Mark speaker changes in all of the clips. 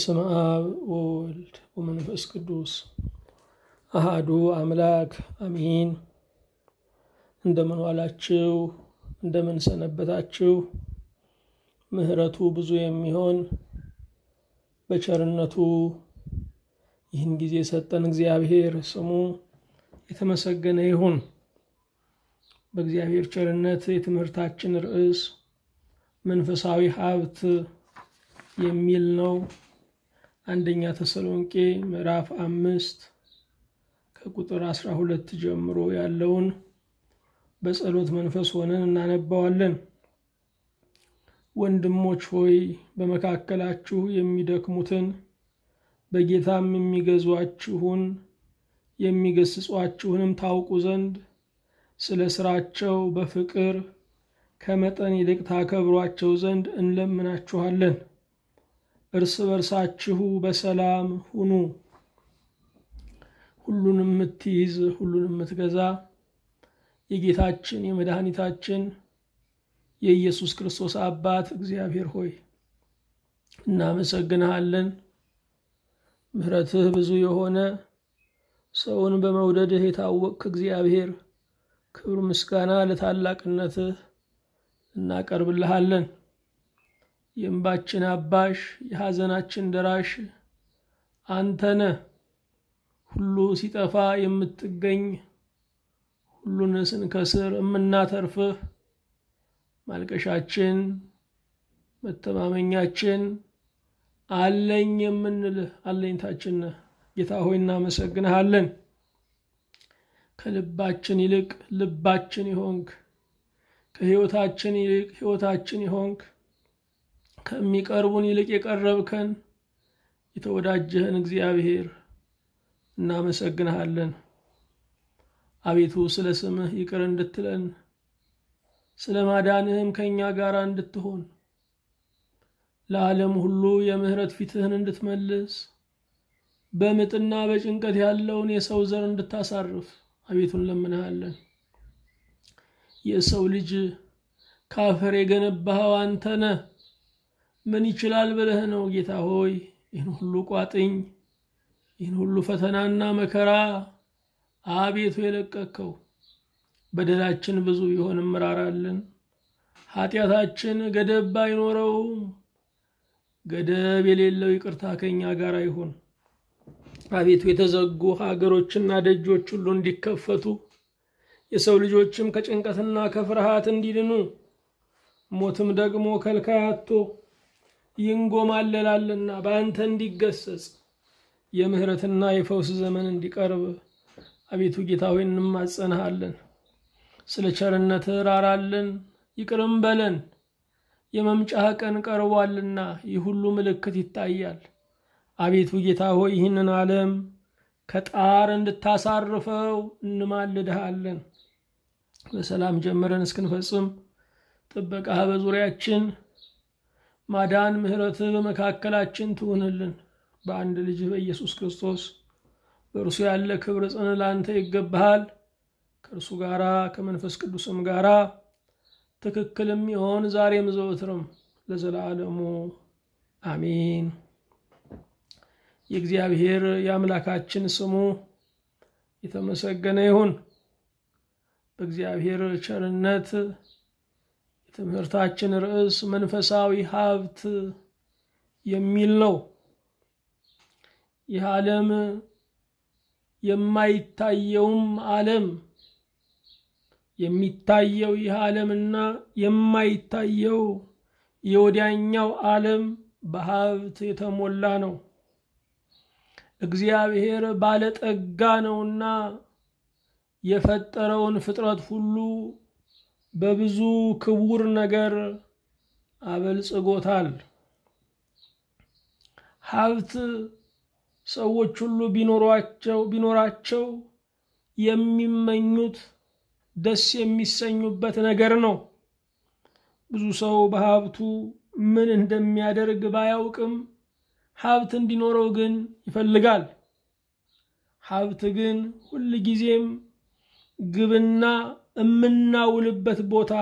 Speaker 1: በስም አብ ወወልድ ወመንፈስ ቅዱስ አሃዱ አምላክ አሚን። እንደምን ዋላችሁ? እንደምን ሰነበታችሁ? ምሕረቱ ብዙ የሚሆን በቸርነቱ ይህን ጊዜ የሰጠን እግዚአብሔር ስሙ የተመሰገነ ይሁን። በእግዚአብሔር ቸርነት የትምህርታችን ርዕስ መንፈሳዊ ሀብት የሚል ነው። አንደኛ ተሰሎንቄ ምዕራፍ አምስት ከቁጥር አስራ ሁለት ጀምሮ ያለውን በጸሎት መንፈስ ሆነን እናነባዋለን። ወንድሞች ሆይ በመካከላችሁ የሚደክሙትን በጌታም የሚገዟችሁን የሚገስጿችሁንም ታውቁ ዘንድ ስለ ስራቸው በፍቅር ከመጠን ይልቅ ታከብሯቸው ዘንድ እንለምናችኋለን። እርስ በርሳችሁ በሰላም ሁኑ። ሁሉን የምትይዝ ሁሉን የምትገዛ የጌታችን የመድኃኒታችን የኢየሱስ ክርስቶስ አባት እግዚአብሔር ሆይ እናመሰግንሃለን። ምሕረትህ ብዙ የሆነ ሰውን በመውደድህ የታወቅክ እግዚአብሔር ክብር ምስጋና ለታላቅነትህ እናቀርብልሃለን። የእንባችን አባሽ የሐዘናችን ደራሽ አንተነ ሁሉ ሲጠፋ የምትገኝ ሁሉን ስንከስር የምናተርፍህ ማልቀሻችን መተማመኛችን አለኝ የምንልህ አለኝታችን ጌታ ሆይ እናመሰግንሃለን። ከልባችን ይልቅ ልባችን ይሆንክ፣ ከህይወታችን ይልቅ ህይወታችን ይሆንክ ከሚቀርቡን ይልቅ የቀረብከን የተወዳጀህን እግዚአብሔር እናመሰግንሃለን። አቤቱ ስለ ስምህ ይቅር እንድትለን ስለ ማዳንህም ከእኛ ጋር እንድትሆን ለዓለም ሁሉ የምህረት ፊትህን እንድትመልስ በምጥና በጭንቀት ያለውን የሰው ዘር እንድታሳርፍ አቤቱ እንለምንሃለን። የሰው ልጅ ካፈር የገነባኸው አንተ ነህ። ምን ይችላል ብለህ ነው ጌታ ሆይ ይህን ሁሉ ቋጥኝ ይህን ሁሉ ፈተናና መከራ አቤቱ የለቀከው በደላችን ብዙ ቢሆንም እምራራለን። ኃጢአታችን ገደብ አይኖረውም ገደብ የሌለው ይቅርታ ከኛ ጋር ይሁን አቤቱ የተዘጉ ሀገሮችና ደጆች ሁሉ እንዲከፈቱ የሰው ልጆችም ከጭንቀትና ከፍርሃት እንዲድኑ ሞትም ደግሞ ከልካያቶ ይንጎማለላልና በአንተ እንዲገሰጽ የምህረትና የፈውስ ዘመን እንዲቀርብ አቤቱ ጌታ ሆይ እንማጸንሃለን። ስለ ቸርነት ራራልን፣ ይቅርም በለን። የመምጫህ ቀን ቀርቧልና ይህ ሁሉ ምልክት ይታያል። አቤቱ ጌታ ሆይ ይህንን ዓለም ከጣር እንድታሳርፈው እንማልድሃለን። በሰላም ጀምረን እስክንፈጽም ጥበቃህ በዙሪያችን ማዳን ምህረት በመካከላችን ትሁንልን። በአንድ ልጅ በኢየሱስ ክርስቶስ በእርሱ ያለ ክብር ጽን ላንተ ይገባሃል። ከእርሱ ጋራ ከመንፈስ ቅዱስም ጋራ ትክክልም ይሆን ዛሬም ዘወትርም ለዘላለሙ አሚን። የእግዚአብሔር የአምላካችን ስሙ የተመሰገነ ይሁን። በእግዚአብሔር ቸርነት የትምህርታችን ርዕስ መንፈሳዊ ሀብት የሚል ነው። ይህ ዓለም የማይታየውም ዓለም የሚታየው ይህ ዓለምና የማይታየው የወዲያኛው ዓለም በሀብት የተሞላ ነው። እግዚአብሔር ባለጠጋ ነውና የፈጠረውን ፍጥረት ሁሉ በብዙ ክቡር ነገር አበልጽጎታል። ሀብት ሰዎች ሁሉ ቢኖሯቸው ቢኖራቸው የሚመኙት ደስ የሚሰኙበት ነገር ነው። ብዙ ሰው በሀብቱ ምን እንደሚያደርግ ባያውቅም ሀብት እንዲኖረው ግን ይፈልጋል። ሀብት ግን ጊዜም ግብና የምናውልበት ቦታ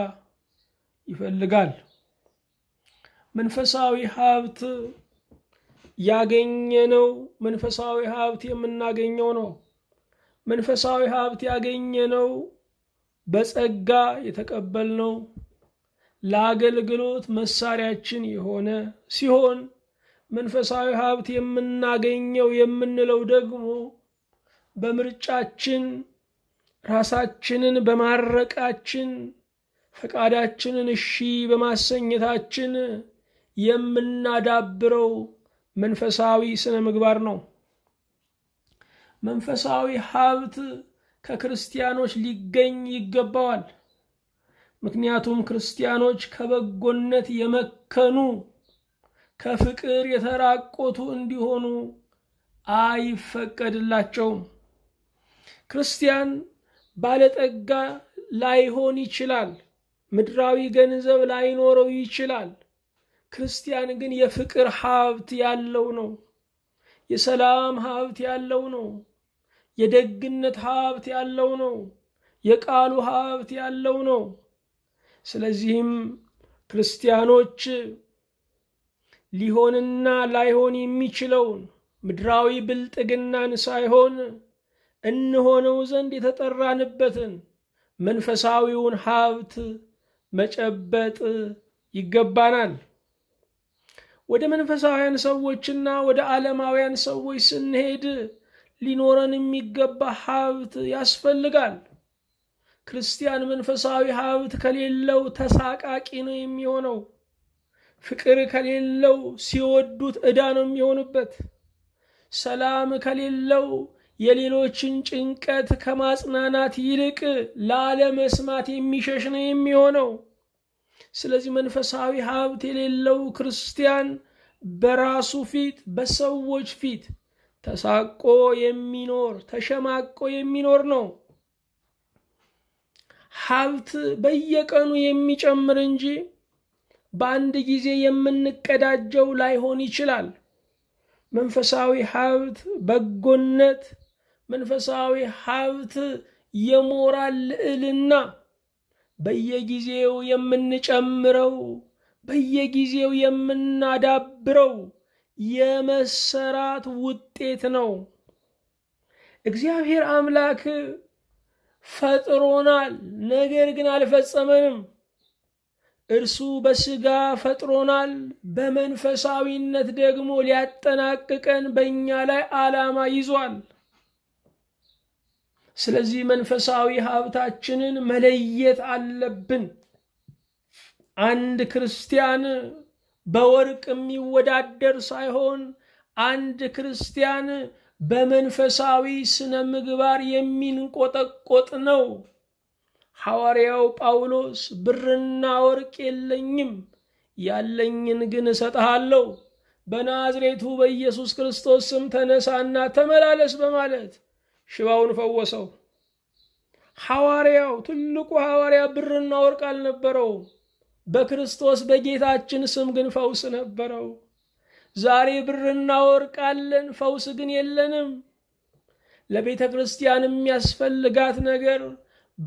Speaker 1: ይፈልጋል። መንፈሳዊ ሀብት ያገኘነው መንፈሳዊ ሀብት የምናገኘው ነው። መንፈሳዊ ሀብት ያገኘነው በጸጋ የተቀበልነው ለአገልግሎት መሳሪያችን የሆነ ሲሆን መንፈሳዊ ሀብት የምናገኘው የምንለው ደግሞ በምርጫችን ራሳችንን በማረቃችን ፈቃዳችንን እሺ በማሰኘታችን የምናዳብረው መንፈሳዊ ስነ ምግባር ነው። መንፈሳዊ ሀብት ከክርስቲያኖች ሊገኝ ይገባዋል። ምክንያቱም ክርስቲያኖች ከበጎነት የመከኑ ከፍቅር የተራቆቱ እንዲሆኑ አይፈቀድላቸውም። ክርስቲያን ባለጠጋ ላይሆን ይችላል። ምድራዊ ገንዘብ ላይኖረው ይችላል። ክርስቲያን ግን የፍቅር ሀብት ያለው ነው። የሰላም ሀብት ያለው ነው። የደግነት ሀብት ያለው ነው። የቃሉ ሀብት ያለው ነው። ስለዚህም ክርስቲያኖች ሊሆንና ላይሆን የሚችለውን ምድራዊ ብልጥግናን ሳይሆን እንሆነው ዘንድ የተጠራንበትን መንፈሳዊውን ሀብት መጨበጥ ይገባናል። ወደ መንፈሳውያን ሰዎችና ወደ ዓለማውያን ሰዎች ስንሄድ ሊኖረን የሚገባ ሀብት ያስፈልጋል። ክርስቲያን መንፈሳዊ ሀብት ከሌለው ተሳቃቂ ነው የሚሆነው። ፍቅር ከሌለው ሲወዱት ዕዳ ነው የሚሆንበት። ሰላም ከሌለው የሌሎችን ጭንቀት ከማጽናናት ይልቅ ላለመስማት የሚሸሽ ነው የሚሆነው። ስለዚህ መንፈሳዊ ሀብት የሌለው ክርስቲያን በራሱ ፊት በሰዎች ፊት ተሳቆ የሚኖር ተሸማቆ የሚኖር ነው። ሀብት በየቀኑ የሚጨምር እንጂ በአንድ ጊዜ የምንቀዳጀው ላይሆን ይችላል። መንፈሳዊ ሀብት በጎነት፣ መንፈሳዊ ሀብት የሞራል ልዕልና በየጊዜው የምንጨምረው በየጊዜው የምናዳብረው የመሰራት ውጤት ነው። እግዚአብሔር አምላክ ፈጥሮናል፣ ነገር ግን አልፈጸመንም። እርሱ በስጋ ፈጥሮናል፣ በመንፈሳዊነት ደግሞ ሊያጠናቅቀን በእኛ ላይ ዓላማ ይዟል። ስለዚህ መንፈሳዊ ሀብታችንን መለየት አለብን። አንድ ክርስቲያን በወርቅ የሚወዳደር ሳይሆን አንድ ክርስቲያን በመንፈሳዊ ስነ ምግባር የሚንቆጠቆጥ ነው። ሐዋርያው ጳውሎስ ብርና ወርቅ የለኝም፣ ያለኝን ግን እሰጥሃለሁ፣ በናዝሬቱ በኢየሱስ ክርስቶስ ስም ተነሳና ተመላለስ በማለት ሽባውን ፈወሰው። ሐዋርያው ትልቁ ሐዋርያ ብርና ወርቅ አልነበረው። በክርስቶስ በጌታችን ስም ግን ፈውስ ነበረው። ዛሬ ብርና ወርቅ አለን፣ ፈውስ ግን የለንም። ለቤተ ክርስቲያን የሚያስፈልጋት ነገር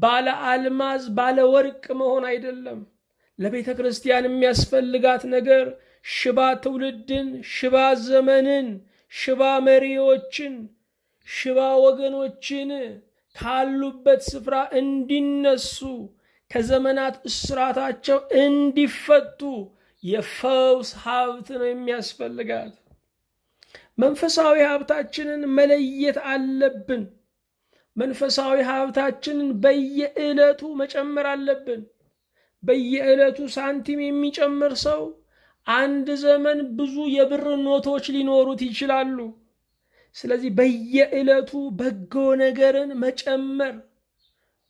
Speaker 1: ባለ አልማዝ ባለ ወርቅ መሆን አይደለም። ለቤተ ክርስቲያን የሚያስፈልጋት ነገር ሽባ ትውልድን፣ ሽባ ዘመንን፣ ሽባ መሪዎችን ሽባ ወገኖችን ካሉበት ስፍራ እንዲነሱ ከዘመናት እስራታቸው እንዲፈቱ የፈውስ ሀብት ነው የሚያስፈልጋት። መንፈሳዊ ሀብታችንን መለየት አለብን። መንፈሳዊ ሀብታችንን በየዕለቱ መጨመር አለብን። በየዕለቱ ሳንቲም የሚጨምር ሰው አንድ ዘመን ብዙ የብር ኖቶች ሊኖሩት ይችላሉ። ስለዚህ በየዕለቱ በጎ ነገርን መጨመር፣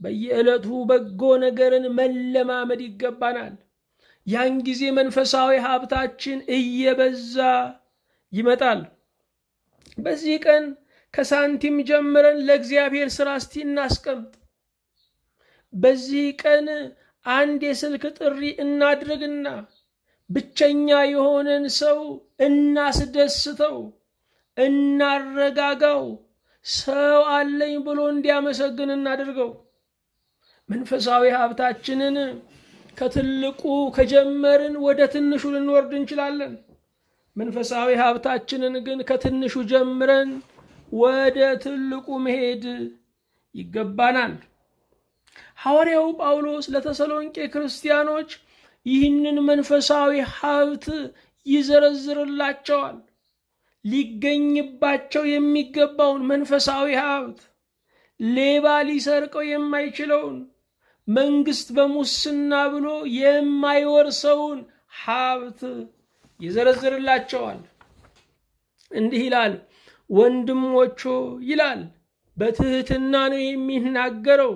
Speaker 1: በየዕለቱ በጎ ነገርን መለማመድ ይገባናል። ያን ጊዜ መንፈሳዊ ሀብታችን እየበዛ ይመጣል። በዚህ ቀን ከሳንቲም ጀምረን ለእግዚአብሔር ስራ እስቲ እናስቀምጥ። በዚህ ቀን አንድ የስልክ ጥሪ እናድርግና ብቸኛ የሆነን ሰው እናስደስተው። እናረጋጋው። ሰው አለኝ ብሎ እንዲያመሰግን እናድርገው። መንፈሳዊ ሀብታችንን ከትልቁ ከጀመርን ወደ ትንሹ ልንወርድ እንችላለን። መንፈሳዊ ሀብታችንን ግን ከትንሹ ጀምረን ወደ ትልቁ መሄድ ይገባናል። ሐዋርያው ጳውሎስ ለተሰሎንቄ ክርስቲያኖች ይህንን መንፈሳዊ ሀብት ይዘረዝርላቸዋል። ሊገኝባቸው የሚገባውን መንፈሳዊ ሀብት ሌባ ሊሰርቀው የማይችለውን መንግስት በሙስና ብሎ የማይወርሰውን ሀብት ይዘረዝርላቸዋል። እንዲህ ይላል፣ ወንድሞቹ ይላል። በትህትና ነው የሚናገረው፣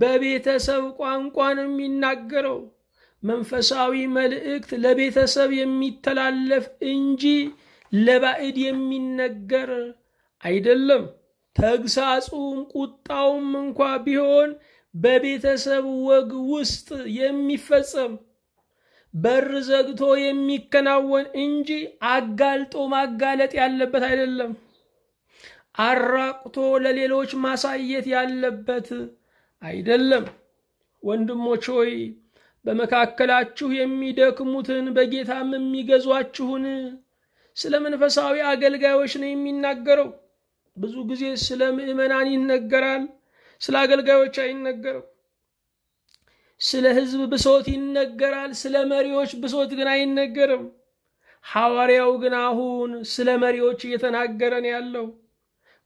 Speaker 1: በቤተሰብ ቋንቋ ነው የሚናገረው። መንፈሳዊ መልእክት ለቤተሰብ የሚተላለፍ እንጂ ለባዕድ የሚነገር አይደለም። ተግሳጹም ቁጣውም እንኳ ቢሆን በቤተሰብ ወግ ውስጥ የሚፈጸም በር ዘግቶ የሚከናወን እንጂ አጋልጦ ማጋለጥ ያለበት አይደለም። አራቁቶ ለሌሎች ማሳየት ያለበት አይደለም። ወንድሞች ሆይ በመካከላችሁ የሚደክሙትን በጌታም የሚገዟችሁን ስለ መንፈሳዊ አገልጋዮች ነው የሚናገረው። ብዙ ጊዜ ስለ ምእመናን ይነገራል፣ ስለ አገልጋዮች አይነገረው። ስለ ሕዝብ ብሶት ይነገራል፣ ስለ መሪዎች ብሶት ግን አይነገርም። ሐዋርያው ግን አሁን ስለ መሪዎች እየተናገረን ያለው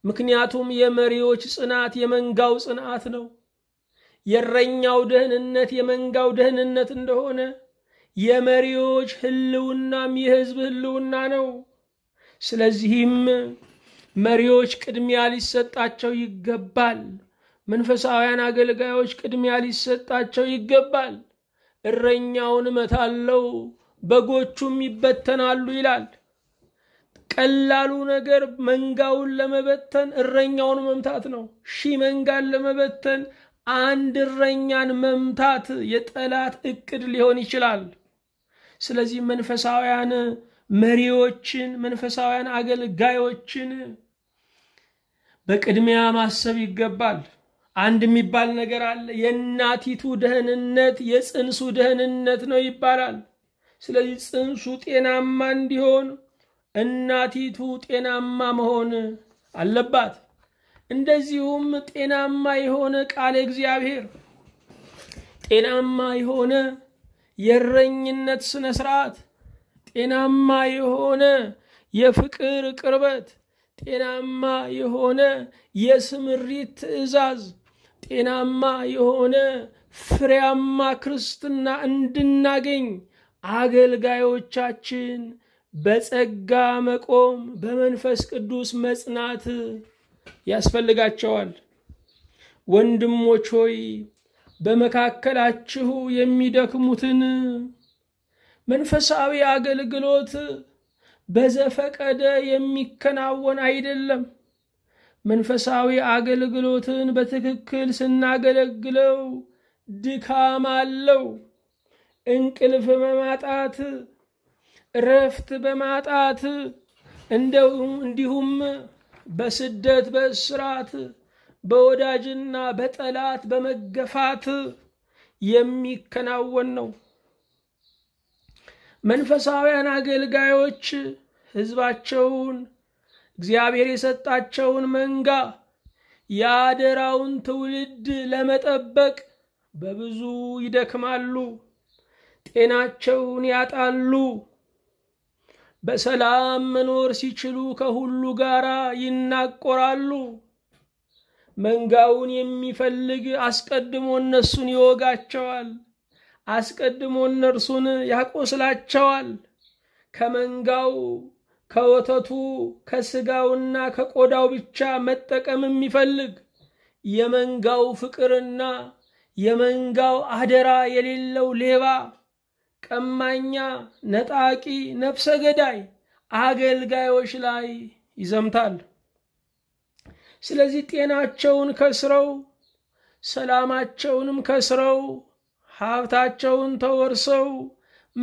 Speaker 1: ምክንያቱም የመሪዎች ጽናት የመንጋው ጽናት ነው። የእረኛው ደህንነት የመንጋው ደህንነት እንደሆነ የመሪዎች ህልውናም የህዝብ ህልውና ነው። ስለዚህም መሪዎች ቅድሚያ ሊሰጣቸው ይገባል። መንፈሳውያን አገልጋዮች ቅድሚያ ሊሰጣቸው ይገባል። እረኛውን እመታለሁ በጎቹም ይበተናሉ ይላል። ቀላሉ ነገር መንጋውን ለመበተን እረኛውን መምታት ነው። ሺህ መንጋን ለመበተን አንድ እረኛን መምታት የጠላት እቅድ ሊሆን ይችላል። ስለዚህ መንፈሳውያን መሪዎችን መንፈሳውያን አገልጋዮችን በቅድሚያ ማሰብ ይገባል። አንድ የሚባል ነገር አለ። የእናቲቱ ደህንነት የጽንሱ ደህንነት ነው ይባላል። ስለዚህ ጽንሱ ጤናማ እንዲሆን እናቲቱ ጤናማ መሆን አለባት። እንደዚሁም ጤናማ የሆነ ቃል እግዚአብሔር ጤናማ የሆነ የእረኝነት ስነ ስርዓት፣ ጤናማ የሆነ የፍቅር ቅርበት፣ ጤናማ የሆነ የስምሪት ትዕዛዝ፣ ጤናማ የሆነ ፍሬያማ ክርስትና እንድናገኝ አገልጋዮቻችን በጸጋ መቆም በመንፈስ ቅዱስ መጽናት ያስፈልጋቸዋል። ወንድሞች ሆይ በመካከላችሁ የሚደክሙትን መንፈሳዊ አገልግሎት በዘፈቀደ የሚከናወን አይደለም። መንፈሳዊ አገልግሎትን በትክክል ስናገለግለው ድካም አለው። እንቅልፍ በማጣት እረፍት በማጣት እንዲሁም በስደት በእስራት በወዳጅና በጠላት በመገፋት የሚከናወን ነው። መንፈሳውያን አገልጋዮች ሕዝባቸውን እግዚአብሔር የሰጣቸውን መንጋ የአደራውን ትውልድ ለመጠበቅ በብዙ ይደክማሉ፣ ጤናቸውን ያጣሉ። በሰላም መኖር ሲችሉ ከሁሉ ጋር ይናቆራሉ። መንጋውን የሚፈልግ አስቀድሞ እነሱን ይወጋቸዋል፣ አስቀድሞ እነርሱን ያቆስላቸዋል። ከመንጋው ከወተቱ ከስጋውና ከቆዳው ብቻ መጠቀም የሚፈልግ የመንጋው ፍቅርና የመንጋው አደራ የሌለው ሌባ፣ ቀማኛ፣ ነጣቂ፣ ነፍሰ ገዳይ አገልጋዮች ላይ ይዘምታል። ስለዚህ ጤናቸውን ከስረው ሰላማቸውንም ከስረው ሀብታቸውን ተወርሰው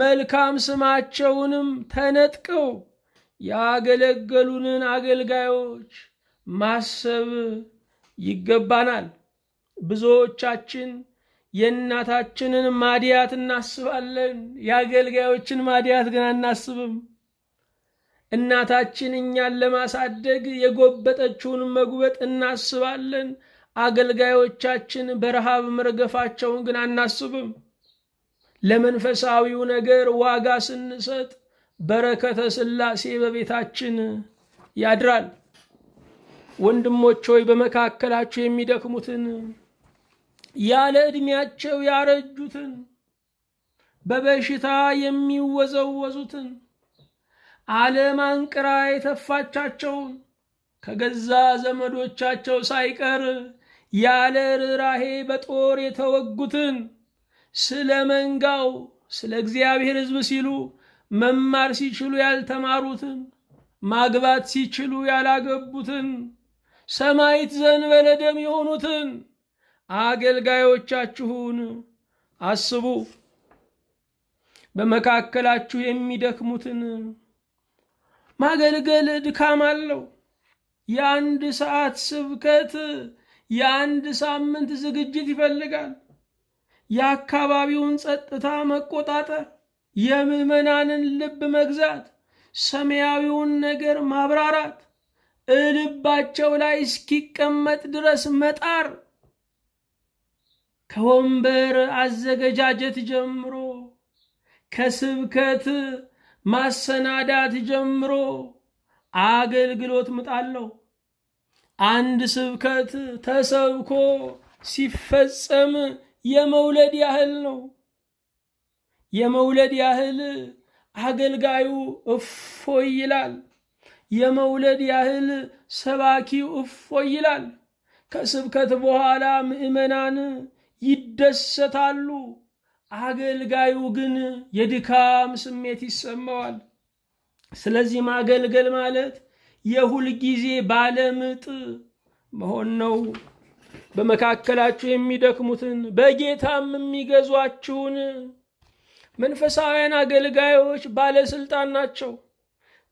Speaker 1: መልካም ስማቸውንም ተነጥቀው ያገለገሉንን አገልጋዮች ማሰብ ይገባናል። ብዙዎቻችን የእናታችንን ማዲያት እናስባለን፣ የአገልጋዮችን ማዲያት ግን አናስብም። እናታችን እኛን ለማሳደግ የጎበጠችውን መጉበጥ እናስባለን። አገልጋዮቻችን በረሃብ መርገፋቸውን ግን አናስብም። ለመንፈሳዊው ነገር ዋጋ ስንሰጥ በረከተ ሥላሴ በቤታችን ያድራል። ወንድሞች ሆይ የሚደክሙትን ያለ ዕድሜያቸው ያረጁትን በበሽታ የሚወዘወዙትን ዓለም አንቅራ የተፋቻቸው ከገዛ ዘመዶቻቸው ሳይቀር ያለ ርኅራሄ በጦር የተወጉትን ስለ መንጋው ስለ እግዚአብሔር ሕዝብ ሲሉ መማር ሲችሉ ያልተማሩትን ማግባት ሲችሉ ያላገቡትን ሰማይት ዘንበለ ደም የሆኑትን አገልጋዮቻችሁን አስቡ። በመካከላችሁ የሚደክሙትን ማገልገል ድካም አለው። የአንድ ሰዓት ስብከት የአንድ ሳምንት ዝግጅት ይፈልጋል። የአካባቢውን ጸጥታ መቆጣጠር፣ የምዕመናንን ልብ መግዛት፣ ሰማያዊውን ነገር ማብራራት፣ እልባቸው ላይ እስኪቀመጥ ድረስ መጣር፣ ከወንበር አዘገጃጀት ጀምሮ ከስብከት ማሰናዳት ጀምሮ አገልግሎት ምጣለው አንድ ስብከት ተሰብኮ ሲፈጸም የመውለድ ያህል ነው። የመውለድ ያህል አገልጋዩ እፎ ይላል። የመውለድ ያህል ሰባኪው እፎ ይላል። ከስብከት በኋላ ምእመናን ይደሰታሉ። አገልጋዩ ግን የድካም ስሜት ይሰማዋል። ስለዚህ ማገልገል ማለት የሁልጊዜ ባለምጥ መሆን ነው። በመካከላችሁ የሚደክሙትን በጌታም የሚገዟችሁን መንፈሳውያን አገልጋዮች ባለስልጣን ናቸው።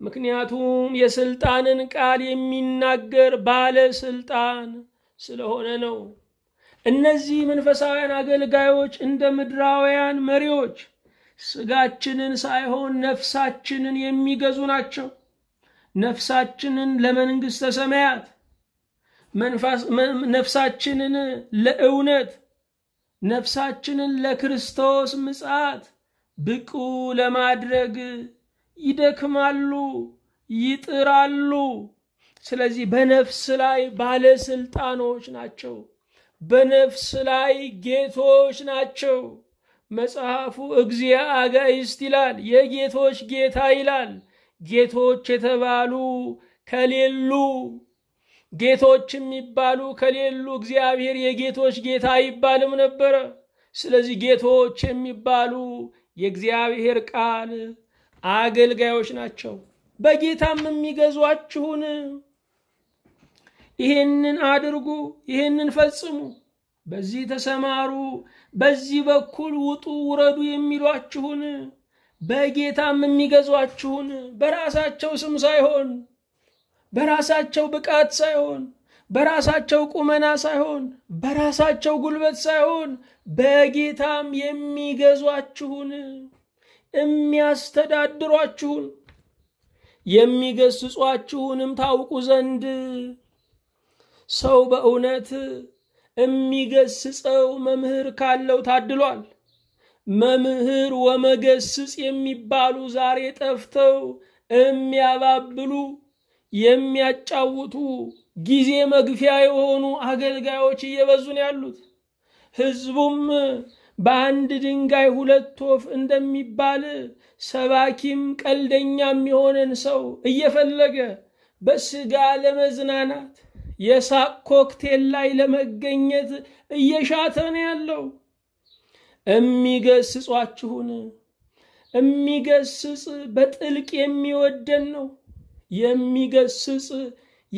Speaker 1: ምክንያቱም የስልጣንን ቃል የሚናገር ባለስልጣን ስለሆነ ነው። እነዚህ መንፈሳውያን አገልጋዮች እንደ ምድራውያን መሪዎች ስጋችንን ሳይሆን ነፍሳችንን የሚገዙ ናቸው። ነፍሳችንን ለመንግሥተ ሰማያት፣ ነፍሳችንን ለእውነት፣ ነፍሳችንን ለክርስቶስ ምጽአት ብቁ ለማድረግ ይደክማሉ፣ ይጥራሉ። ስለዚህ በነፍስ ላይ ባለስልጣኖች ናቸው። በነፍስ ላይ ጌቶች ናቸው። መጽሐፉ እግዚአ አጋይስት ይላል፣ የጌቶች ጌታ ይላል። ጌቶች የተባሉ ከሌሉ ጌቶች የሚባሉ ከሌሉ እግዚአብሔር የጌቶች ጌታ አይባልም ነበረ። ስለዚህ ጌቶች የሚባሉ የእግዚአብሔር ቃል አገልጋዮች ናቸው። በጌታም የሚገዟችሁን ይሄንን አድርጉ፣ ይሄንን ፈጽሙ፣ በዚህ ተሰማሩ፣ በዚህ በኩል ውጡ፣ ውረዱ የሚሏችሁን በጌታም የሚገዟችሁን በራሳቸው ስም ሳይሆን በራሳቸው ብቃት ሳይሆን በራሳቸው ቁመና ሳይሆን በራሳቸው ጉልበት ሳይሆን በጌታም የሚገዟችሁን የሚያስተዳድሯችሁን የሚገስጿችሁንም ታውቁ ዘንድ ሰው በእውነት የሚገስጸው መምህር ካለው ታድሏል። መምህር ወመገስጽ የሚባሉ ዛሬ ጠፍተው የሚያባብሉ የሚያጫውቱ ጊዜ መግፊያ የሆኑ አገልጋዮች እየበዙን ያሉት ህዝቡም በአንድ ድንጋይ ሁለት ወፍ እንደሚባል ሰባኪም ቀልደኛም የሆነን ሰው እየፈለገ በስጋ ለመዝናናት የሳቅ ኮክቴል ላይ ለመገኘት እየሻተን ያለው። እሚገስጿችሁን እሚገስጽ በጥልቅ የሚወደን ነው የሚገስጽ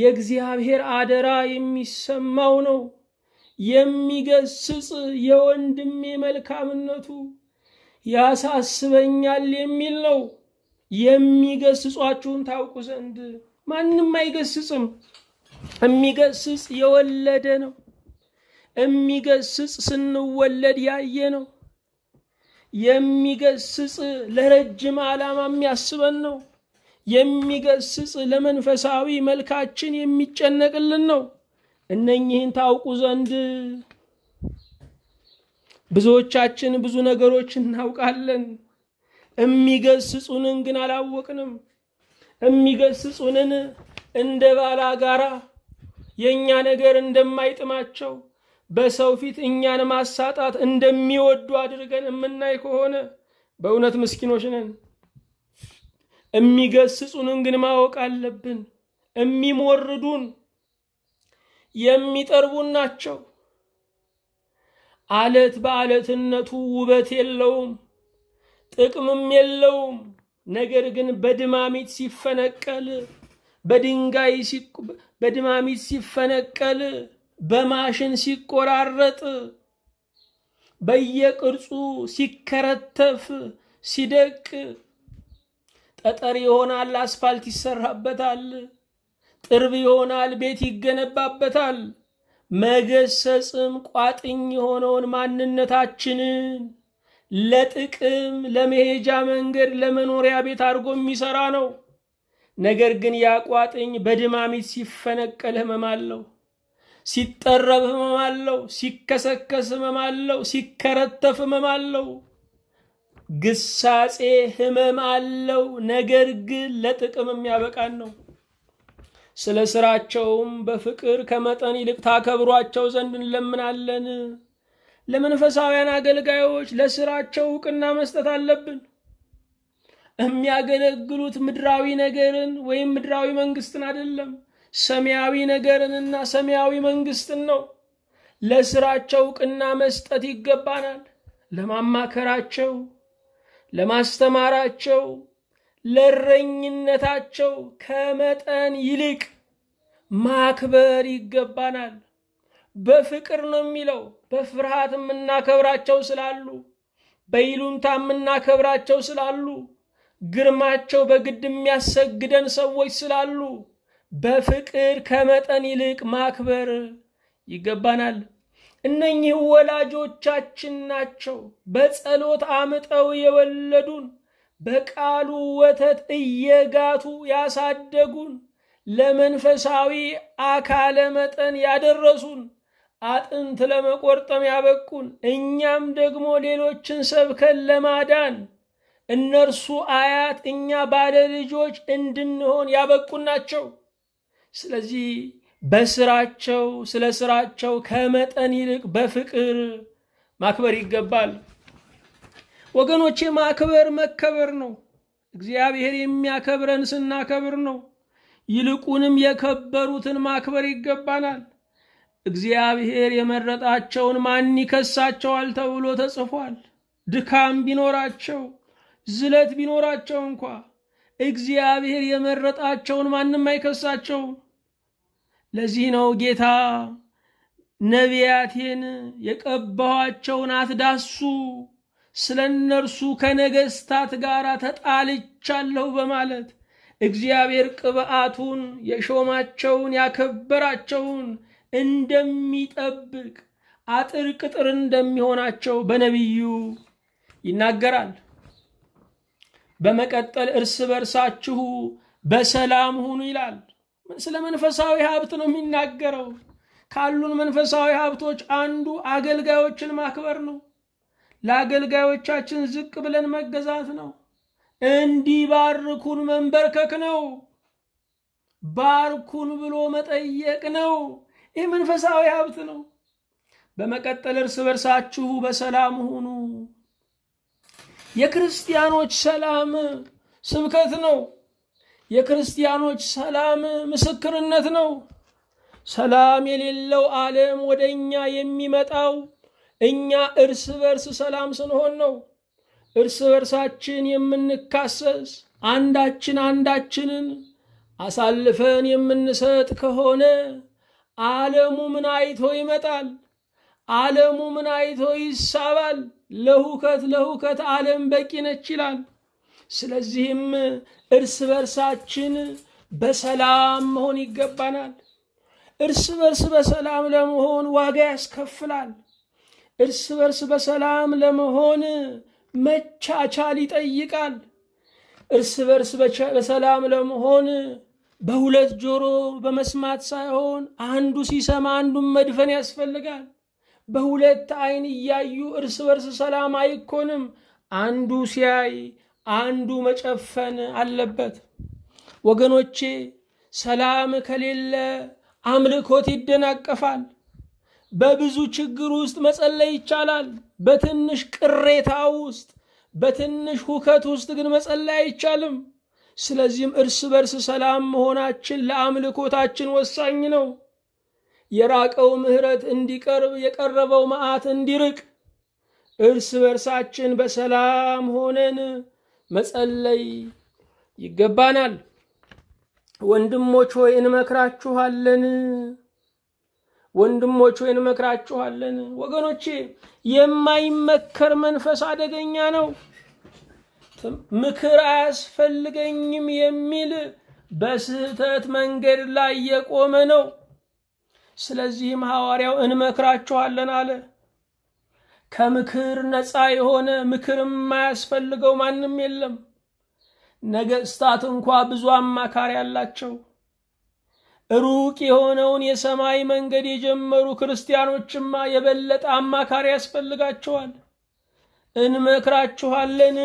Speaker 1: የእግዚአብሔር አደራ የሚሰማው ነው የሚገስጽ የወንድሜ መልካምነቱ ያሳስበኛል የሚል ነው። የሚገስጿችሁን ታውቁ ዘንድ ማንም አይገስጽም። የሚገስጽ የወለደ ነው። የሚገስጽ ስንወለድ ያየ ነው። የሚገስጽ ለረጅም ዓላማ የሚያስበን ነው። የሚገስጽ ለመንፈሳዊ መልካችን የሚጨነቅልን ነው። እነኚህን ታውቁ ዘንድ ብዙዎቻችን ብዙ ነገሮች እናውቃለን። የሚገስጹንን ግን አላወቅንም። የሚገስጹንን እንደ ባላ ጋራ። የእኛ ነገር እንደማይጥማቸው በሰው ፊት እኛን ማሳጣት እንደሚወዱ አድርገን የምናይ ከሆነ በእውነት ምስኪኖች ነን። የሚገስጹንን ግን ማወቅ አለብን። የሚሞርዱን የሚጠርቡን ናቸው። አለት በአለትነቱ ውበት የለውም፣ ጥቅምም የለውም። ነገር ግን በድማሚት ሲፈነቀል በድንጋይ በድማሚት ሲፈነቀል፣ በማሽን ሲቆራረጥ፣ በየቅርጹ ሲከረተፍ፣ ሲደቅ፣ ጠጠር ይሆናል፣ አስፋልት ይሰራበታል፣ ጥርብ ይሆናል፣ ቤት ይገነባበታል። መገሰጽም ቋጥኝ የሆነውን ማንነታችንን ለጥቅም ለመሄጃ መንገድ ለመኖሪያ ቤት አድርጎ የሚሰራ ነው። ነገር ግን ያቋጥኝ በድማሚት ሲፈነቀል ህመም አለው፣ ሲጠረብ ህመም አለው፣ ሲከሰከስ ህመም አለው፣ ሲከረተፍ ህመም አለው፣ ግሳጼ ህመም አለው። ነገር ግን ለጥቅም የሚያበቃን ነው። ስለ ስራቸውም በፍቅር ከመጠን ይልቅ ታከብሯቸው ዘንድ እንለምናለን። ለመንፈሳውያን አገልጋዮች ለስራቸው እውቅና መስጠት አለብን። የሚያገለግሉት ምድራዊ ነገርን ወይም ምድራዊ መንግስትን አይደለም፣ ሰማያዊ ነገርንና ሰማያዊ መንግስትን ነው። ለስራቸው እውቅና መስጠት ይገባናል። ለማማከራቸው፣ ለማስተማራቸው፣ ለእረኝነታቸው ከመጠን ይልቅ ማክበር ይገባናል። በፍቅር ነው የሚለው። በፍርሃት የምናከብራቸው ስላሉ፣ በይሉንታ የምናከብራቸው ስላሉ ግርማቸው በግድ የሚያሰግደን ሰዎች ስላሉ በፍቅር ከመጠን ይልቅ ማክበር ይገባናል። እነኚህ ወላጆቻችን ናቸው። በጸሎት አምጠው የወለዱን፣ በቃሉ ወተት እየጋቱ ያሳደጉን፣ ለመንፈሳዊ አካለ መጠን ያደረሱን፣ አጥንት ለመቆርጠም ያበቁን። እኛም ደግሞ ሌሎችን ሰብከን ለማዳን እነርሱ አያት እኛ ባለ ልጆች እንድንሆን ያበቁን ናቸው። ስለዚህ በስራቸው ስለ ስራቸው ከመጠን ይልቅ በፍቅር ማክበር ይገባል። ወገኖቼ ማክበር መከበር ነው። እግዚአብሔር የሚያከብረን ስናከብር ነው። ይልቁንም የከበሩትን ማክበር ይገባናል። እግዚአብሔር የመረጣቸውን ማን ይከሳቸዋል ተብሎ ተጽፏል። ድካም ቢኖራቸው ዝለት ቢኖራቸው እንኳ እግዚአብሔር የመረጣቸውን ማንም አይከሳቸው ለዚህ ነው ጌታ ነቢያቴን የቀባኋቸውን አትዳሱ፣ ስለ እነርሱ ከነገሥታት ጋር ተጣልቻለሁ በማለት እግዚአብሔር ቅብዓቱን የሾማቸውን ያከበራቸውን እንደሚጠብቅ አጥር ቅጥር እንደሚሆናቸው በነቢዩ ይናገራል። በመቀጠል እርስ በርሳችሁ በሰላም ሁኑ ይላል። ስለ መንፈሳዊ ሀብት ነው የሚናገረው። ካሉን መንፈሳዊ ሀብቶች አንዱ አገልጋዮችን ማክበር ነው። ለአገልጋዮቻችን ዝቅ ብለን መገዛት ነው። እንዲባርኩን መንበርከክ ነው። ባርኩን ብሎ መጠየቅ ነው። ይህ መንፈሳዊ ሀብት ነው። በመቀጠል እርስ በርሳችሁ በሰላም ሁኑ የክርስቲያኖች ሰላም ስብከት ነው። የክርስቲያኖች ሰላም ምስክርነት ነው። ሰላም የሌለው ዓለም ወደ እኛ የሚመጣው እኛ እርስ በርስ ሰላም ስንሆን ነው። እርስ በርሳችን የምንካሰስ አንዳችን አንዳችንን አሳልፈን የምንሰጥ ከሆነ ዓለሙ ምን አይቶ ይመጣል? ዓለሙ ምን አይቶ ይሳባል? ለሁከት ለሁከት ዓለም በቂ ነች ይላል። ስለዚህም እርስ በርሳችን በሰላም መሆን ይገባናል። እርስ በርስ በሰላም ለመሆን ዋጋ ያስከፍላል። እርስ በርስ በሰላም ለመሆን መቻቻል ይጠይቃል። እርስ በርስ በሰላም ለመሆን በሁለት ጆሮ በመስማት ሳይሆን አንዱ ሲሰማ አንዱን መድፈን ያስፈልጋል። በሁለት ዓይን እያዩ እርስ በርስ ሰላም አይኮንም። አንዱ ሲያይ አንዱ መጨፈን አለበት። ወገኖቼ ሰላም ከሌለ አምልኮት ይደናቀፋል። በብዙ ችግር ውስጥ መጸለይ ይቻላል። በትንሽ ቅሬታ ውስጥ፣ በትንሽ ሁከት ውስጥ ግን መጸለይ አይቻልም። ስለዚህም እርስ በርስ ሰላም መሆናችን ለአምልኮታችን ወሳኝ ነው። የራቀው ምሕረት እንዲቀርብ የቀረበው መዓት እንዲርቅ እርስ በርሳችን በሰላም ሆነን መጸለይ ይገባናል። ወንድሞች ሆይ እንመክራችኋለን። ወንድሞች ሆይ እንመክራችኋለን። ወገኖቼ የማይመከር መንፈስ አደገኛ ነው። ምክር አያስፈልገኝም የሚል በስህተት መንገድ ላይ የቆመ ነው። ስለዚህም ሐዋርያው እንመክራችኋለን አለ። ከምክር ነፃ የሆነ ምክርም የማያስፈልገው ማንም የለም። ነገሥታት እንኳ ብዙ አማካሪ አላቸው። ሩቅ የሆነውን የሰማይ መንገድ የጀመሩ ክርስቲያኖችማ የበለጠ አማካሪ ያስፈልጋቸዋል። እንመክራችኋለን።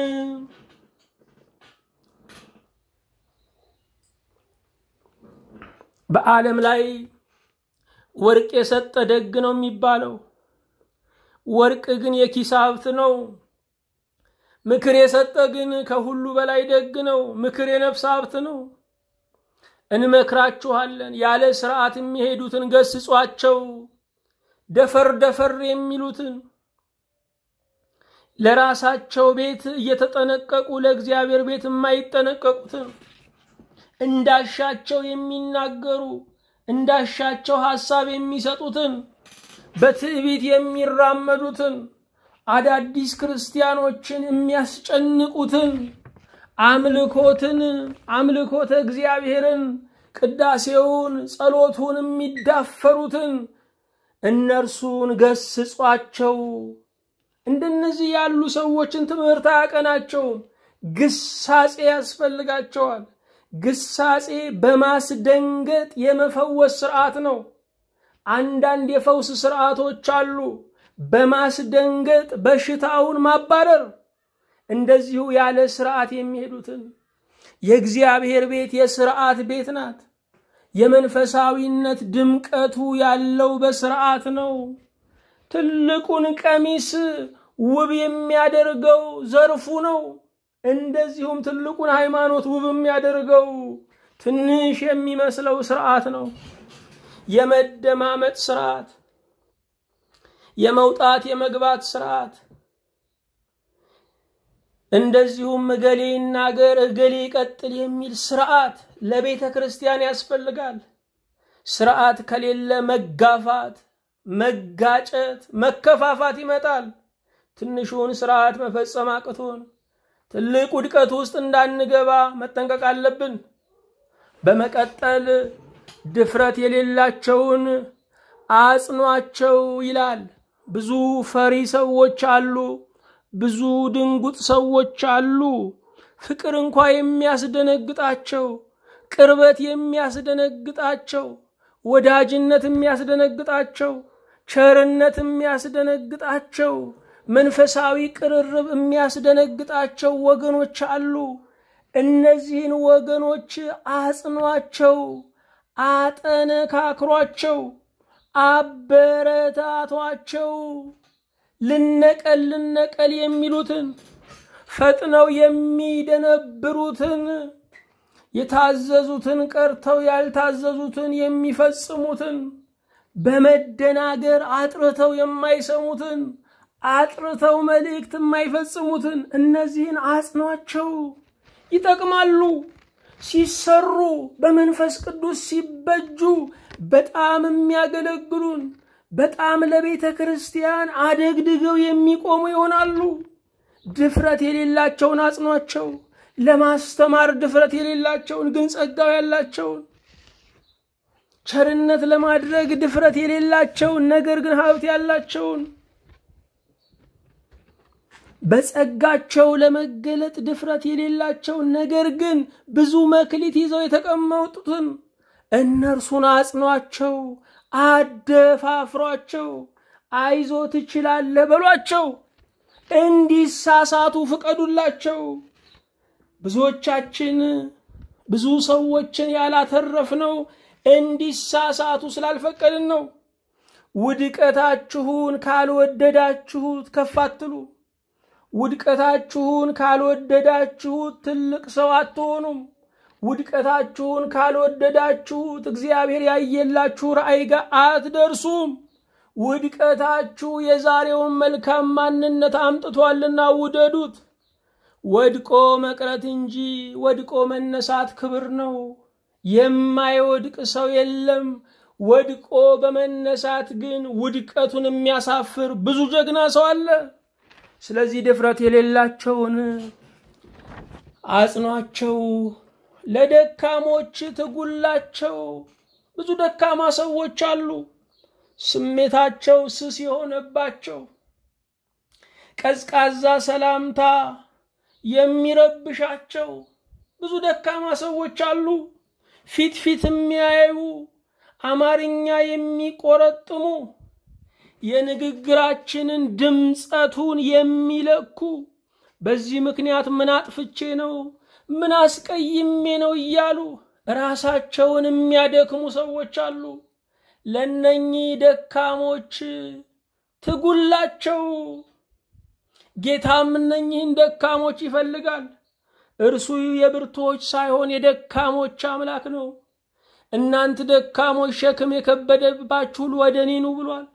Speaker 1: በዓለም ላይ ወርቅ የሰጠ ደግ ነው የሚባለው። ወርቅ ግን የኪስ ሀብት ነው። ምክር የሰጠ ግን ከሁሉ በላይ ደግ ነው። ምክር የነፍስ ሀብት ነው። እንመክራችኋለን። ያለ ስርዓት የሚሄዱትን ገስጿቸው፣ ደፈር ደፈር የሚሉትን ለራሳቸው ቤት እየተጠነቀቁ ለእግዚአብሔር ቤት የማይጠነቀቁትን እንዳሻቸው የሚናገሩ እንዳሻቸው ሐሳብ የሚሰጡትን በትዕቢት የሚራመዱትን አዳዲስ ክርስቲያኖችን የሚያስጨንቁትን አምልኮትን አምልኮተ እግዚአብሔርን ቅዳሴውን ጸሎቱን የሚዳፈሩትን እነርሱን ገስጿቸው። እንደነዚህ ያሉ ሰዎችን ትምህርት አያቀናቸውም። ግሳጼ ያስፈልጋቸዋል። ግሳጼ በማስደንገጥ የመፈወስ ስርዓት ነው። አንዳንድ የፈውስ ስርዓቶች አሉ። በማስደንገጥ በሽታውን ማባረር፣ እንደዚሁ ያለ ስርዓት የሚሄዱትን። የእግዚአብሔር ቤት የስርዓት ቤት ናት። የመንፈሳዊነት ድምቀቱ ያለው በስርዓት ነው። ትልቁን ቀሚስ ውብ የሚያደርገው ዘርፉ ነው። እንደዚሁም ትልቁን ሃይማኖት ውብ የሚያደርገው ትንሽ የሚመስለው ስርዓት ነው። የመደማመጥ ስርዓት፣ የመውጣት የመግባት ስርዓት፣ እንደዚሁም እገሌ ይናገር እገሌ ይቀጥል የሚል ስርዓት ለቤተ ክርስቲያን ያስፈልጋል። ስርዓት ከሌለ መጋፋት፣ መጋጨት፣ መከፋፋት ይመጣል። ትንሹን ስርዓት መፈጸም አቅቶን ትልቅ ውድቀት ውስጥ እንዳንገባ መጠንቀቅ አለብን። በመቀጠል ድፍረት የሌላቸውን አጽኗቸው ይላል። ብዙ ፈሪ ሰዎች አሉ። ብዙ ድንጉጥ ሰዎች አሉ። ፍቅር እንኳ የሚያስደነግጣቸው፣ ቅርበት የሚያስደነግጣቸው፣ ወዳጅነት የሚያስደነግጣቸው፣ ቸርነት የሚያስደነግጣቸው መንፈሳዊ ቅርርብ የሚያስደነግጣቸው ወገኖች አሉ። እነዚህን ወገኖች አጽኗቸው፣ አጠነካክሯቸው፣ አበረታቷቸው። ልነቀል ልነቀል የሚሉትን ፈጥነው የሚደነብሩትን የታዘዙትን ቀርተው ያልታዘዙትን የሚፈጽሙትን በመደናገር አጥርተው የማይሰሙትን አጥርተው መልእክት የማይፈጽሙትን እነዚህን አጽኗቸው፣ ይጠቅማሉ። ሲሰሩ በመንፈስ ቅዱስ ሲበጁ በጣም የሚያገለግሉን በጣም ለቤተ ክርስቲያን አደግድገው የሚቆሙ ይሆናሉ። ድፍረት የሌላቸውን አጽኗቸው፣ ለማስተማር ድፍረት የሌላቸውን ግን ጸጋው ያላቸውን ቸርነት ለማድረግ ድፍረት የሌላቸውን ነገር ግን ሀብት ያላቸውን በጸጋቸው ለመገለጥ ድፍረት የሌላቸው ነገር ግን ብዙ መክሊት ይዘው የተቀመጡትን እነርሱን አጽኗቸው፣ አደፋፍሯቸው፣ አይዞ ትችላለ በሏቸው፣ እንዲሳሳቱ ፍቀዱላቸው። ብዙዎቻችን ብዙ ሰዎችን ያላተረፍነው እንዲሳሳቱ ስላልፈቀድን ነው። ውድቀታችሁን ካልወደዳችሁት ከፋትሉ። ውድቀታችሁን ካልወደዳችሁት ትልቅ ሰው አትሆኑም። ውድቀታችሁን ካልወደዳችሁት እግዚአብሔር ያየላችሁ ራእይ ጋር አትደርሱም። ውድቀታችሁ የዛሬውን መልካም ማንነት አምጥቷልና ውደዱት። ወድቆ መቅረት እንጂ ወድቆ መነሳት ክብር ነው። የማይወድቅ ሰው የለም። ወድቆ በመነሳት ግን ውድቀቱን የሚያሳፍር ብዙ ጀግና ሰው አለ። ስለዚህ ድፍረት የሌላቸውን አጽኗቸው፣ ለደካሞች ትጉላቸው። ብዙ ደካማ ሰዎች አሉ፣ ስሜታቸው ስስ የሆነባቸው ቀዝቃዛ ሰላምታ የሚረብሻቸው ብዙ ደካማ ሰዎች አሉ። ፊት ፊት የሚያዩ አማርኛ የሚቆረጥሙ የንግግራችንን ድምፀቱን የሚለኩ በዚህ ምክንያት ምን አጥፍቼ ነው ምን አስቀይሜ ነው እያሉ ራሳቸውን የሚያደክሙ ሰዎች አሉ። ለነኚህ ደካሞች ትጉላቸው። ጌታም እነኚህን ደካሞች ይፈልጋል። እርሱ የብርቶች ሳይሆን የደካሞች አምላክ ነው። እናንት ደካሞች ሸክም የከበደባችሁ ወደ እኔ ኑ ብሏል።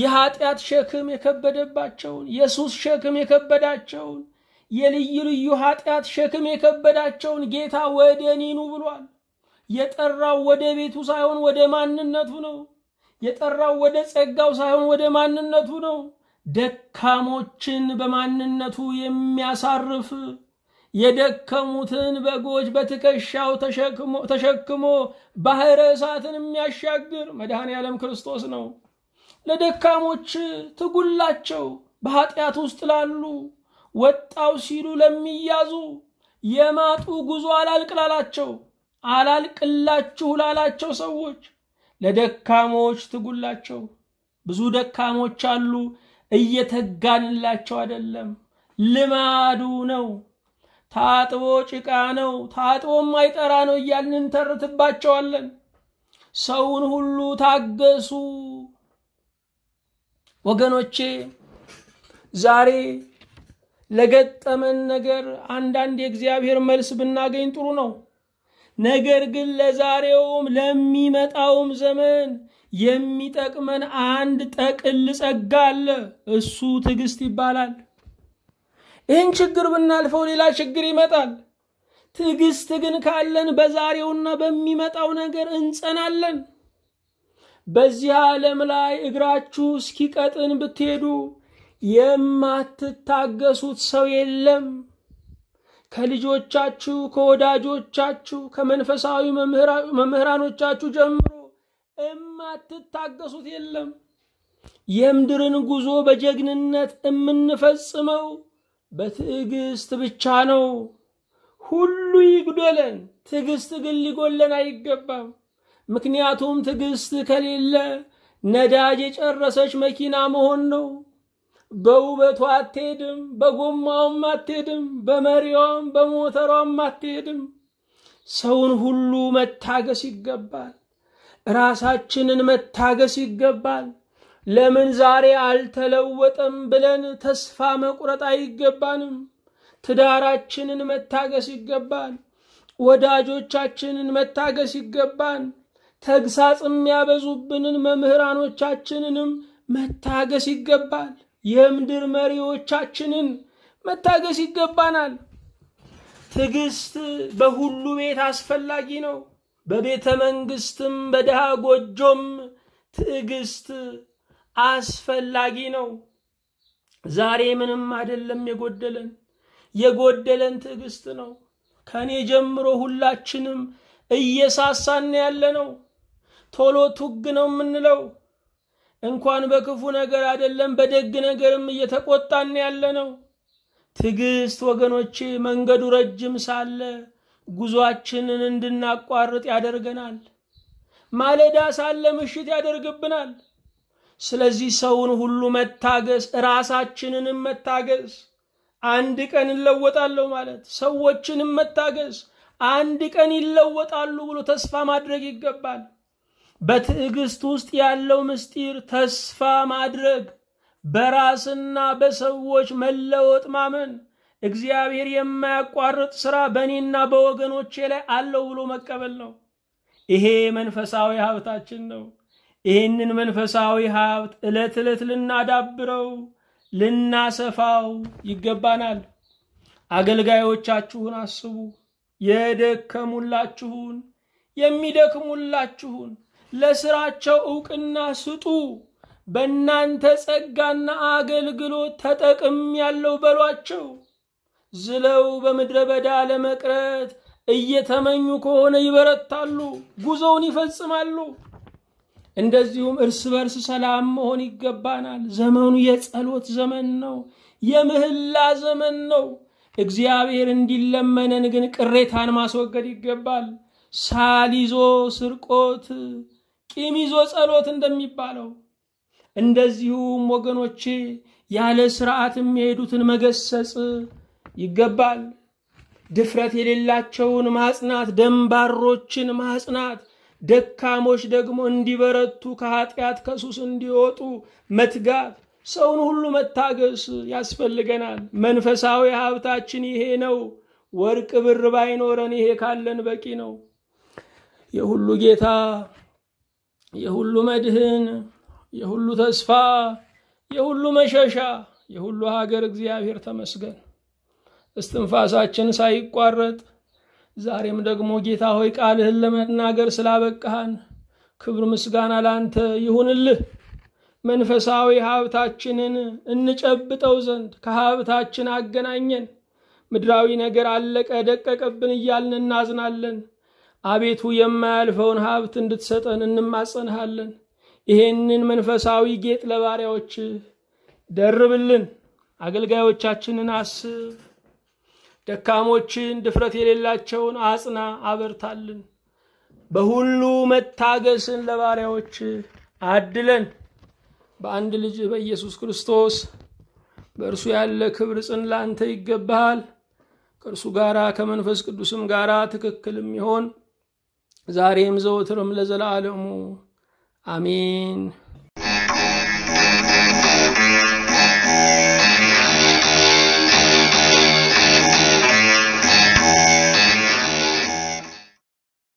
Speaker 1: የኃጢአት ሸክም የከበደባቸውን የሱስ ሸክም የከበዳቸውን የልዩ ልዩ ኃጢአት ሸክም የከበዳቸውን ጌታ ወደ ኒኑ ብሏል። የጠራው ወደ ቤቱ ሳይሆን ወደ ማንነቱ ነው። የጠራው ወደ ጸጋው ሳይሆን ወደ ማንነቱ ነው። ደካሞችን በማንነቱ የሚያሳርፍ የደከሙትን በጎች በትከሻው ተሸክሞ ባህረ እሳትን የሚያሻግር መድኃኔ ዓለም ክርስቶስ ነው። ለደካሞች ትጉላቸው፣ በኃጢአት ውስጥ ላሉ ወጣው ሲሉ ለሚያዙ የማጡ ጉዞ አላልቅ ላላቸው አላልቅላችሁ ላላቸው ሰዎች ለደካሞች ትጉላቸው። ብዙ ደካሞች አሉ፣ እየተጋንላቸው አይደለም፣ ልማዱ ነው። ታጥቦ ጭቃ ነው፣ ታጥቦም አይጠራ ነው እያልን እንተርትባቸዋለን። ሰውን ሁሉ ታገሱ ወገኖቼ ዛሬ ለገጠመን ነገር አንዳንድ የእግዚአብሔር መልስ ብናገኝ ጥሩ ነው። ነገር ግን ለዛሬውም ለሚመጣውም ዘመን የሚጠቅመን አንድ ጠቅል ጸጋ አለ። እሱ ትዕግስት ይባላል። ይህን ችግር ብናልፈው ሌላ ችግር ይመጣል። ትዕግስት ግን ካለን በዛሬውና በሚመጣው ነገር እንጸናለን። በዚህ ዓለም ላይ እግራችሁ እስኪቀጥን ብትሄዱ የማትታገሱት ሰው የለም። ከልጆቻችሁ፣ ከወዳጆቻችሁ፣ ከመንፈሳዊ መምህራኖቻችሁ ጀምሮ የማትታገሱት የለም። የምድርን ጉዞ በጀግንነት የምንፈጽመው በትዕግስት ብቻ ነው። ሁሉ ይጉደለን፣ ትዕግስት ግን ሊጎለን አይገባም። ምክንያቱም ትዕግስት ከሌለ ነዳጅ የጨረሰች መኪና መሆን ነው። በውበቷ አትሄድም፣ በጎማውም አትሄድም፣ በመሪዋም በሞተሯም አትሄድም። ሰውን ሁሉ መታገስ ይገባል። ራሳችንን መታገስ ይገባል። ለምን ዛሬ አልተለወጠም ብለን ተስፋ መቁረጥ አይገባንም። ትዳራችንን መታገስ ይገባል። ወዳጆቻችንን መታገስ ይገባል። ተግሳጽም ያበዙብንን መምህራኖቻችንንም መታገስ ይገባል። የምድር መሪዎቻችንን መታገስ ይገባናል። ትዕግስት በሁሉ ቤት አስፈላጊ ነው። በቤተ መንግስትም በድሃ ጎጆም ትዕግስት አስፈላጊ ነው። ዛሬ ምንም አይደለም የጎደለን፣ የጎደለን ትዕግስት ነው። ከኔ ጀምሮ ሁላችንም እየሳሳን ያለ ነው። ቶሎ ቱግ ነው የምንለው። እንኳን በክፉ ነገር አይደለም በደግ ነገርም እየተቆጣን ያለ ነው። ትዕግስት ወገኖቼ፣ መንገዱ ረጅም ሳለ ጉዞአችንን እንድናቋርጥ ያደርገናል። ማለዳ ሳለ ምሽት ያደርግብናል። ስለዚህ ሰውን ሁሉ መታገስ፣ ራሳችንንም መታገስ፣ አንድ ቀን እለወጣለሁ ማለት ሰዎችንም መታገስ፣ አንድ ቀን ይለወጣሉ ብሎ ተስፋ ማድረግ ይገባል። በትዕግስት ውስጥ ያለው ምስጢር ተስፋ ማድረግ፣ በራስና በሰዎች መለወጥ ማመን፣ እግዚአብሔር የማያቋርጥ ሥራ በእኔና በወገኖቼ ላይ አለው ብሎ መቀበል ነው። ይሄ መንፈሳዊ ሀብታችን ነው። ይህንን መንፈሳዊ ሀብት ዕለት ዕለት ልናዳብረው ልናሰፋው ይገባናል። አገልጋዮቻችሁን አስቡ። የደከሙላችሁን የሚደክሙላችሁን ለስራቸው እውቅና ስጡ። በእናንተ ጸጋና አገልግሎት ተጠቅም ያለው በሏቸው። ዝለው በምድረ በዳ ለመቅረት እየተመኙ ከሆነ ይበረታሉ፣ ጉዞውን ይፈጽማሉ። እንደዚሁም እርስ በርስ ሰላም መሆን ይገባናል። ዘመኑ የጸሎት ዘመን ነው፣ የምህላ ዘመን ነው። እግዚአብሔር እንዲለመነን ግን ቅሬታን ማስወገድ ይገባል። ሳል ይዞ ስርቆት ቂም ይዞ ጸሎት እንደሚባለው እንደዚሁም ወገኖቼ ያለ ስርዓት የሚሄዱትን መገሰጽ ይገባል። ድፍረት የሌላቸውን ማጽናት፣ ደንባሮችን ማጽናት፣ ደካሞች ደግሞ እንዲበረቱ ከኃጢአት ከሱስ እንዲወጡ መትጋት፣ ሰውን ሁሉ መታገስ ያስፈልገናል። መንፈሳዊ ሀብታችን ይሄ ነው። ወርቅ ብር ባይኖረን ይሄ ካለን በቂ ነው። የሁሉ ጌታ የሁሉ መድህን፣ የሁሉ ተስፋ፣ የሁሉ መሸሻ፣ የሁሉ ሀገር እግዚአብሔር ተመስገን። እስትንፋሳችን ሳይቋረጥ ዛሬም ደግሞ ጌታ ሆይ ቃልህን ለመናገር ስላበቃህን ክብር ምስጋና ላንተ ይሁንልህ። መንፈሳዊ ሀብታችንን እንጨብጠው ዘንድ ከሀብታችን አገናኘን። ምድራዊ ነገር አለቀ ደቀቀብን እያልን እናዝናለን። አቤቱ የማያልፈውን ሀብት እንድትሰጠን እንማጸንሃለን። ይሄንን መንፈሳዊ ጌጥ ለባሪያዎች ደርብልን። አገልጋዮቻችንን አስብ። ደካሞችን፣ ድፍረት የሌላቸውን አጽና፣ አበርታልን። በሁሉ መታገስን ለባሪያዎች አድለን። በአንድ ልጅ በኢየሱስ ክርስቶስ በእርሱ ያለ ክብር ጽን ላንተ ይገባሃል። ከእርሱ ጋራ ከመንፈስ ቅዱስም ጋራ ትክክልም ይሆን ዛሬም ዘወትርም ለዘላለሙ አሜን።